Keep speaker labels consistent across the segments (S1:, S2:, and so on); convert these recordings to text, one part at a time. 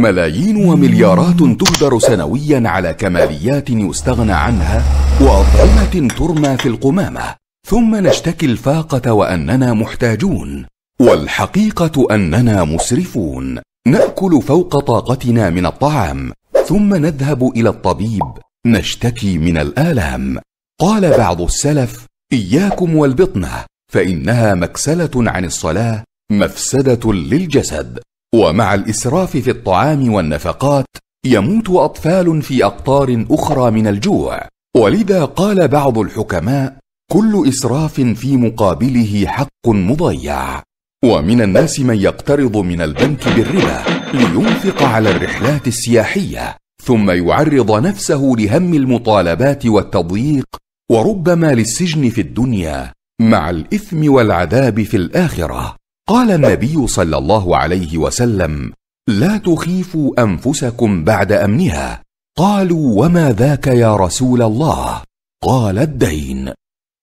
S1: ملايين ومليارات تهدر سنويا على كماليات يستغنى عنها وأطعمة ترمى في القمامة ثم نشتكي الفاقة وأننا محتاجون والحقيقة أننا مسرفون نأكل فوق طاقتنا من الطعام ثم نذهب إلى الطبيب نشتكي من الآلام قال بعض السلف إياكم والبطنة فإنها مكسلة عن الصلاة مفسدة للجسد ومع الاسراف في الطعام والنفقات يموت اطفال في اقطار اخرى من الجوع ولذا قال بعض الحكماء كل اسراف في مقابله حق مضيع ومن الناس من يقترض من البنك بالربا لينفق على الرحلات السياحيه ثم يعرض نفسه لهم المطالبات والتضييق وربما للسجن في الدنيا مع الاثم والعذاب في الاخره قال النبي صلى الله عليه وسلم لا تخيفوا انفسكم بعد امنها قالوا وما ذاك يا رسول الله قال الدين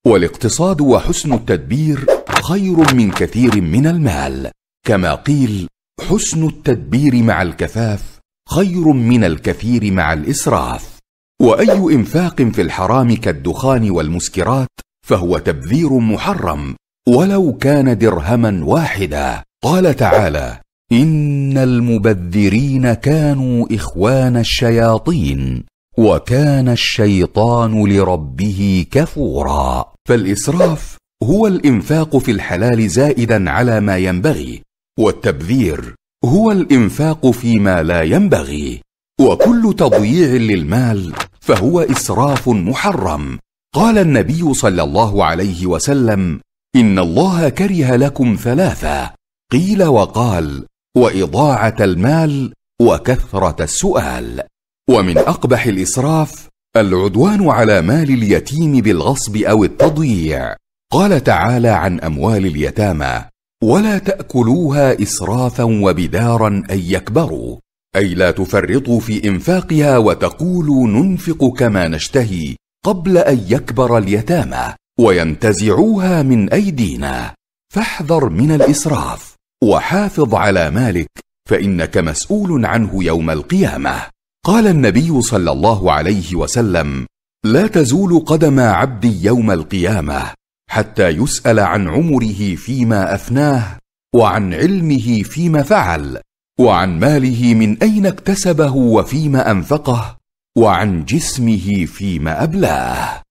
S1: والاقتصاد وحسن التدبير خير من كثير من المال كما قيل حسن التدبير مع الكفاف خير من الكثير مع الاسراف واي انفاق في الحرام كالدخان والمسكرات فهو تبذير محرم ولو كان درهما واحدا قال تعالى ان المبذرين كانوا اخوان الشياطين وكان الشيطان لربه كفورا فالاسراف هو الانفاق في الحلال زائدا على ما ينبغي والتبذير هو الانفاق فيما لا ينبغي وكل تضييع للمال فهو اسراف محرم قال النبي صلى الله عليه وسلم ان الله كره لكم ثلاثه قيل وقال واضاعه المال وكثره السؤال ومن اقبح الاسراف العدوان على مال اليتيم بالغصب او التضييع قال تعالى عن اموال اليتامى ولا تاكلوها اسرافا وبدارا ان يكبروا اي لا تفرطوا في انفاقها وتقولوا ننفق كما نشتهي قبل ان يكبر اليتامى وينتزعوها من ايدينا فاحذر من الاسراف وحافظ على مالك فانك مسؤول عنه يوم القيامه قال النبي صلى الله عليه وسلم لا تزول قدم عبدي يوم القيامه حتى يسال عن عمره فيما افناه وعن علمه فيما فعل وعن ماله من اين اكتسبه وفيما انفقه وعن جسمه فيما ابلاه